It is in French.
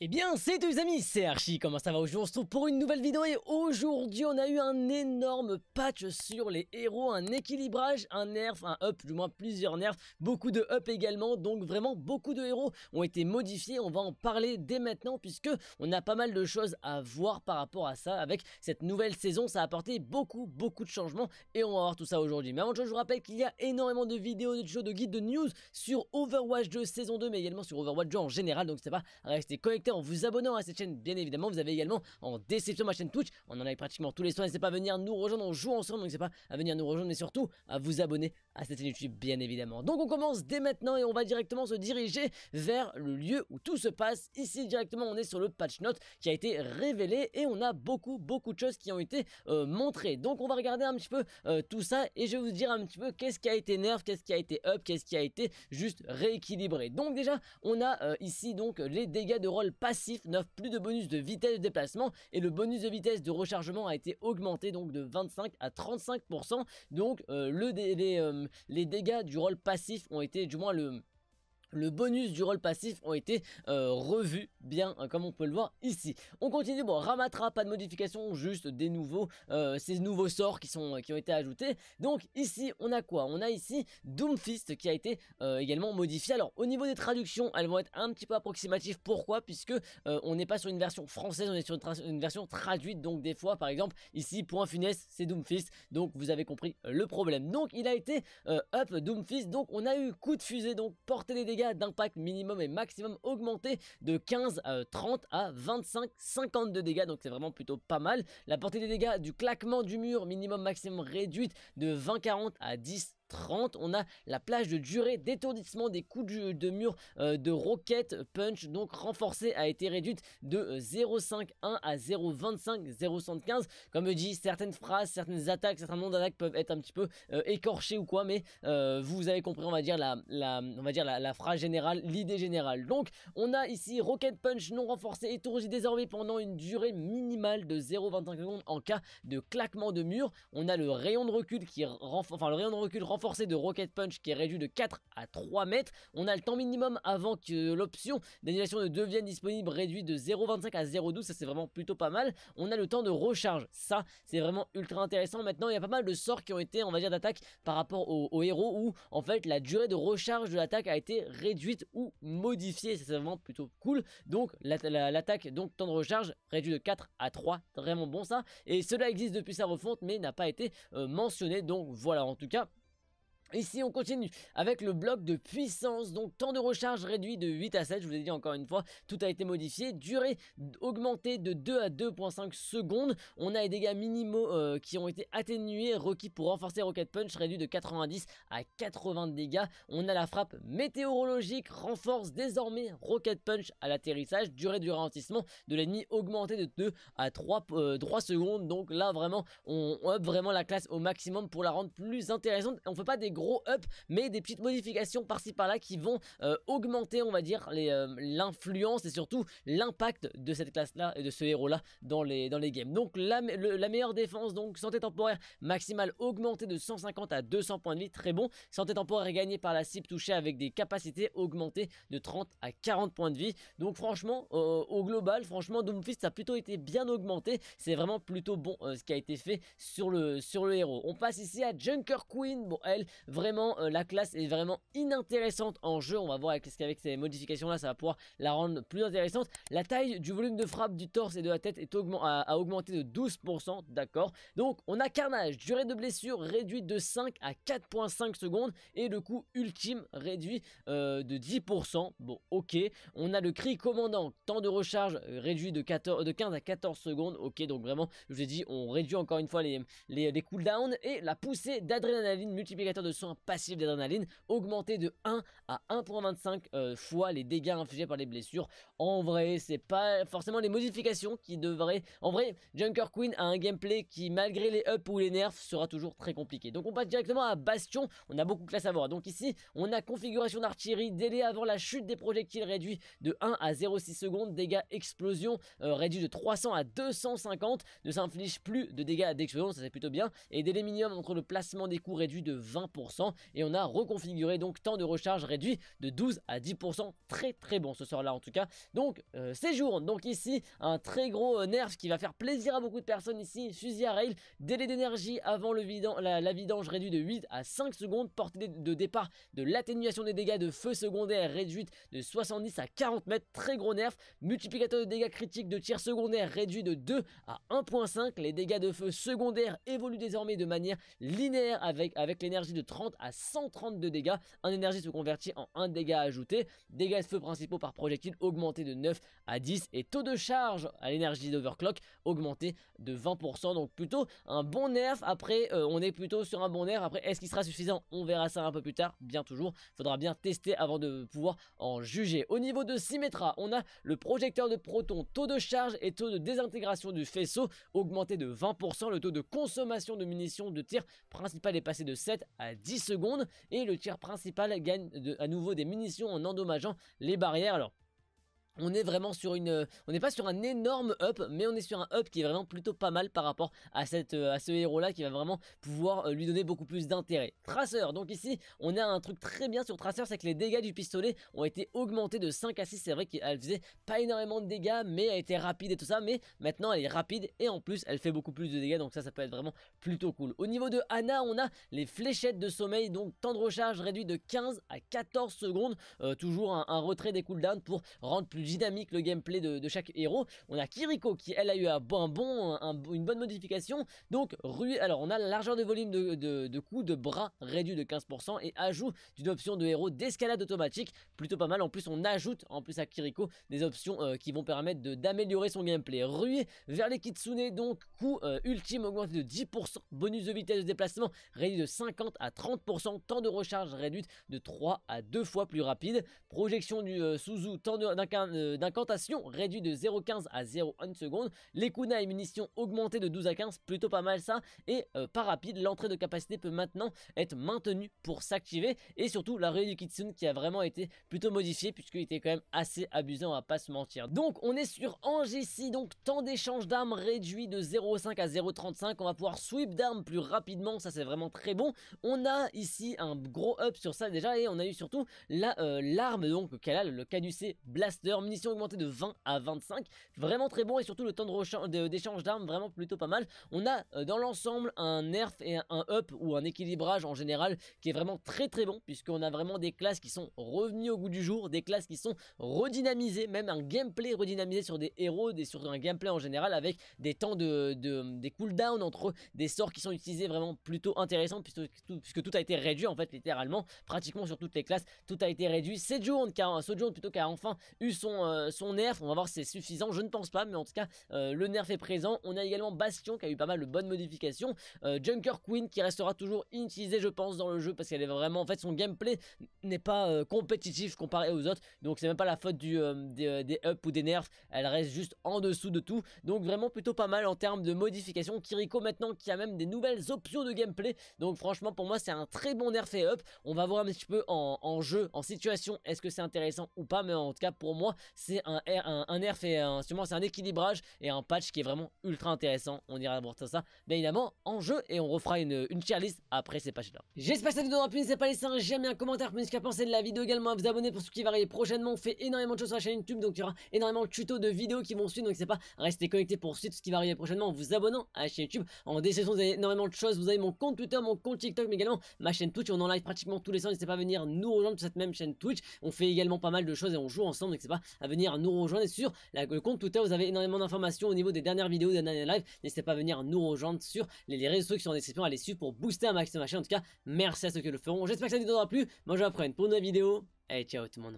Eh bien, c'est tous amis, c'est Archie, comment ça va Aujourd'hui, on se retrouve pour une nouvelle vidéo et aujourd'hui, on a eu un énorme patch sur les héros, un équilibrage, un nerf, un up, du moins plusieurs nerfs, beaucoup de up également, donc vraiment beaucoup de héros ont été modifiés, on va en parler dès maintenant puisque on a pas mal de choses à voir par rapport à ça avec cette nouvelle saison, ça a apporté beaucoup, beaucoup de changements et on va voir tout ça aujourd'hui. Mais avant de je vous rappelle qu'il y a énormément de vidéos, de shows, de guides, de news sur Overwatch 2 saison 2, mais également sur Overwatch 2 en général, donc c'est pas rester connecté en vous abonnant à cette chaîne, bien évidemment. Vous avez également en déception ma chaîne Twitch. On en a pratiquement tous les soirs. N'hésitez pas à venir nous rejoindre. On joue ensemble. donc N'hésitez pas à venir nous rejoindre, mais surtout à vous abonner à cette chaîne YouTube, bien évidemment. Donc on commence dès maintenant et on va directement se diriger vers le lieu où tout se passe. Ici, directement, on est sur le patch note qui a été révélé et on a beaucoup, beaucoup de choses qui ont été euh, montrées. Donc on va regarder un petit peu euh, tout ça et je vais vous dire un petit peu qu'est-ce qui a été nerf, qu'est-ce qui a été up, qu'est-ce qui a été juste rééquilibré. Donc déjà, on a euh, ici donc les dégâts de rôle passif n'offre plus de bonus de vitesse de déplacement et le bonus de vitesse de rechargement a été augmenté donc de 25 à 35%. Donc euh, le, euh, les dégâts du rôle passif ont été, du moins le, le bonus du rôle passif ont été revu revus, bien hein, comme on peut le voir ici. On continue, bon, Ramatra, pas de modification, juste des nouveaux, euh, ces nouveaux sorts qui, sont, qui ont été ajoutés. Donc ici, on a quoi On a ici Doomfist qui a été euh, également modifié. Alors au niveau des traductions, elles vont être un petit peu approximatives. Pourquoi Puisque euh, on n'est pas sur une version française, on est sur une, version traduite. Donc des fois, par exemple, ici, point funeste, c'est Doomfist. Donc vous avez compris le problème. Donc il a été up Doomfist. Donc on a eu coup de fusée, donc porter des dégâts d'impact minimum et maximum augmenté de 15, euh, à 30 à 25, 50 de dégâts. Donc c'est vraiment plutôt pas mal. La portée des dégâts du claquement du mur minimum maximum réduite de 20, 40 à 10, 30. On a la plage de durée d'étourdissement des coups de, mur euh, de Rocket Punch, donc renforcée, a été réduite de 0,51 euh, à 0,25, 0,75. Comme dit certaines phrases, certaines attaques, certains noms d'attaques peuvent être un petit peu euh, écorchés ou quoi, mais vous avez compris, on va dire, la, on va dire la, phrase générale, l'idée générale. Donc, on a ici Rocket Punch non renforcé, étourdi désormais pendant une durée minimale de 0,25 secondes en cas de claquement de mur. On a le rayon de recul qui renforce, enfin, le rayon de recul renforcé de Rocket Punch qui est réduit de 4 à 3 mètres. On a le temps minimum avant que l'option d'annulation ne devienne disponible réduit de 0,25 à 0,12. Ça, c'est vraiment plutôt pas mal. On a le temps de recharge. Ça, c'est vraiment ultra intéressant. Maintenant, il y a pas mal de sorts qui ont été, on va dire, d'attaque par rapport aux héros où, en fait, la durée de recharge de l'attaque a été réduite ou modifiée. C'est vraiment plutôt cool. Donc, l'attaque, donc temps de recharge réduit de 4 à 3. Vraiment bon ça. Et cela existe depuis sa refonte, mais n'a pas été euh, mentionné. Donc, voilà, en tout cas. Ici, on continue avec le bloc de puissance, donc temps de recharge réduit de 8 à 7, je vous ai dit encore une fois, tout a été modifié, durée augmentée de 2 à 2.5 secondes, on a les dégâts minimaux euh, qui ont été atténués, requis pour renforcer Rocket Punch, réduit de 90 à 80 dégâts, on a la frappe météorologique, renforce désormais Rocket Punch à l'atterrissage, durée du ralentissement de l'ennemi augmentée de 2 à 3, euh, secondes, donc là vraiment, on, up vraiment la classe au maximum pour la rendre plus intéressante, on fait pas des gros up, mais des petites modifications par-ci par-là qui vont euh, augmenter, on va dire, euh, l'influence et surtout l'impact de cette classe-là et de ce héros-là dans les, dans les games. Donc la, meilleure défense, donc santé temporaire maximale augmentée de 150 à 200 points de vie, très bon. Santé temporaire gagnée par la cible touchée avec des capacités augmentées de 30 à 40 points de vie. Donc franchement, au global, franchement, Doomfist a plutôt été bien augmenté. C'est vraiment plutôt bon euh, ce qui a été fait sur le, sur le héros. On passe ici à Junker Queen. Bon, elle, Vraiment, euh, la classe est vraiment inintéressante en jeu. On va voir avec, qu'avec ces modifications-là, ça va pouvoir la rendre plus intéressante. La taille du volume de frappe du torse et de la tête est a, augmenté de 12%, d'accord. Donc, on a carnage, durée de blessure réduite de 5 à 4.5 secondes et le coût ultime réduit euh, de 10%. Bon, ok. On a le cri commandant, temps de recharge euh, réduit de, 14, de 15 à 14 secondes, ok. Donc, vraiment, je vous ai dit, on réduit encore une fois les, les, les cooldowns et la poussée d'adrénaline multiplicateur de soins passifs d'adrénaline augmenté de 1 à 1.25 euh, fois les dégâts infligés par les blessures. En vrai, c'est pas forcément les modifications qui devraient... En vrai, Junker Queen a un gameplay qui, malgré les ups ou les nerfs, sera toujours très compliqué. Donc on passe directement à Bastion, on a beaucoup de classe à voir. Donc ici, on a configuration d'artillerie, délai avant la chute des projectiles réduit de 1 à 0,6 secondes, dégâts explosion euh, réduit de 300 à 250, ne s'inflige plus de dégâts d'explosion, ça c'est plutôt bien, et délai minimum entre le placement des coups réduit de 20% et on a reconfiguré donc temps de recharge réduit de 12 à 10%. Très très bon ce sort-là en tout cas. Donc euh, séjour, donc ici un très gros euh, nerf qui va faire plaisir à beaucoup de personnes ici. Suzy à rail, délai d'énergie avant le la, vidange réduit de 8 à 5 secondes, portée de, départ de l'atténuation des dégâts de feu secondaire réduite de 70 à 40 mètres, très gros nerf, multiplicateur de dégâts critiques de tir secondaire réduit de 2 à 1.5, les dégâts de feu secondaire évoluent désormais de manière linéaire avec, avec l'énergie de 30 à 130 de dégâts. Un énergie se convertit en un dégât ajouté. Dégâts de feu principaux par projectile augmenté de 9 à 10. Et taux de charge à l'énergie d'overclock augmenté de 20%. Donc plutôt un bon nerf. Après, euh, on est plutôt sur un bon nerf. Après, est-ce qu'il sera suffisant On verra ça un peu plus tard. Bien toujours. Faudra bien tester avant de pouvoir en juger. Au niveau de Symmetra, on a le projecteur de proton, taux de charge et taux de désintégration du faisceau augmenté de 20%. Le taux de consommation de munitions de tir principal est passé de 7 à 10%. 10 secondes et le tir principal gagne à nouveau des munitions en endommageant les barrières. Alors on est vraiment sur une, euh, on n'est pas sur un énorme up, mais on est sur un up qui est vraiment plutôt pas mal par rapport à cette, euh, à ce héros là qui va vraiment pouvoir euh, lui donner beaucoup plus d'intérêt. Traceur, donc ici on a un truc très bien sur Traceur, c'est que les dégâts du pistolet ont été augmentés de 5 à 6. C'est vrai qu'elle faisait pas énormément de dégâts, mais elle était rapide et tout ça, mais maintenant elle est rapide et en plus elle fait beaucoup plus de dégâts, donc ça, ça peut être vraiment plutôt cool. Au niveau de Anna, on a les fléchettes de sommeil, donc temps de recharge réduit de 15 à 14 secondes, toujours un, un retrait des cooldowns pour rendre plus dynamique le gameplay de, chaque héros. On a Kiriko qui elle a eu un bon, une bonne modification. Donc rue, alors on a la largeur de volume de, de, de bras réduit de 15% et ajout d'une option de héros d'escalade automatique. Plutôt pas mal. En plus on ajoute en plus à Kiriko des options euh, qui vont permettre d'améliorer son gameplay. rué vers les Kitsune donc coup euh, ultime augmenté de 10%, bonus de vitesse de déplacement réduit de 50 à 30%, temps de recharge réduit de 3 à 2 fois plus rapide, projection du euh, Suzu, temps d'incarnation euh, d'incantation réduit de 0,15 à 0,1 seconde, les kunas et munitions augmentées de 12 à 15, plutôt pas mal ça, et euh, pas rapide, l'entrée de capacité peut maintenant être maintenue pour s'activer, et surtout la rue du Kitsune qui a vraiment été plutôt modifiée, puisqu'il était quand même assez abusé, on va pas se mentir. Donc on est sur Angessi, donc temps d'échange d'armes réduit de 0,5 à 0,35, on va pouvoir sweep d'armes plus rapidement, ça c'est vraiment très bon. On a ici un gros up sur ça déjà, et on a eu surtout euh, l'arme la, donc qu'elle a, le caducé blaster munitions augmentées de 20 à 25. Vraiment très bon et surtout le temps d'échange d'armes vraiment plutôt pas mal. On a euh, dans l'ensemble un nerf et un, up ou un équilibrage en général qui est vraiment très très bon puisqu'on a vraiment des classes qui sont revenues au goût du jour, des classes qui sont redynamisées, même un gameplay redynamisé sur des héros, des, sur un gameplay en général avec des temps de, de des cooldowns entre des sorts qui sont utilisés vraiment plutôt intéressants puisque tout, a été réduit en fait littéralement pratiquement sur toutes les classes, tout a été réduit. c'est car, Sojourn plutôt enfin eu son euh, son, nerf. On va voir si c'est suffisant. Je ne pense pas, mais en tout cas, euh, le nerf est présent. On a également Bastion qui a eu pas mal de bonnes modifications. Euh, Junker Queen qui restera toujours inutilisée, je pense, dans le jeu parce qu'elle est vraiment. En fait, son gameplay n'est pas compétitif comparé aux autres. Donc, c'est même pas la faute du, des, up ou des nerfs. Elle reste juste en dessous de tout. Donc, vraiment plutôt pas mal en termes de modifications. Kiriko maintenant qui a même des nouvelles options de gameplay. Donc, franchement, pour moi, c'est un très bon nerf et up. On va voir un petit peu en jeu, en situation, est-ce que c'est intéressant ou pas. Mais en tout cas, pour moi, c'est un, un, nerf et un, c'est un équilibrage et un patch qui est vraiment ultra intéressant. On ira voir ça, bien évidemment, en jeu et on refera une, une tier après ces patchs-là. J'espère que ça vous aura plu. N'hésitez pas à laisser un j'aime et un commentaire pour ce de la vidéo également. À vous abonner pour ce qui va arriver prochainement. On fait énormément de choses sur la chaîne YouTube, donc il y aura énormément de tutos de vidéos qui vont suivre. Donc c'est pas rester connecté pour suivre ce qui va arriver prochainement en vous abonnant à la chaîne YouTube. En décession, vous avez énormément de choses. Vous avez mon compte Twitter, mon compte TikTok, mais également ma chaîne Twitch. On en live pratiquement tous les soirs. N'hésitez pas à venir nous rejoindre sur cette même chaîne Twitch. On fait également pas mal de choses et on joue ensemble. Donc c'est pas à venir nous rejoindre. sur la, le compte Twitter, vous avez énormément d'informations au niveau des dernières vidéos, des derniers lives. N'hésitez pas à venir nous rejoindre sur les, réseaux qui sont en description, à les suivre pour booster un maximum de machin. En tout cas, merci à ceux qui le feront. J'espère que ça vous aura plus. Moi, je vous apprends pour une nouvelle vidéo. Et ciao tout le monde.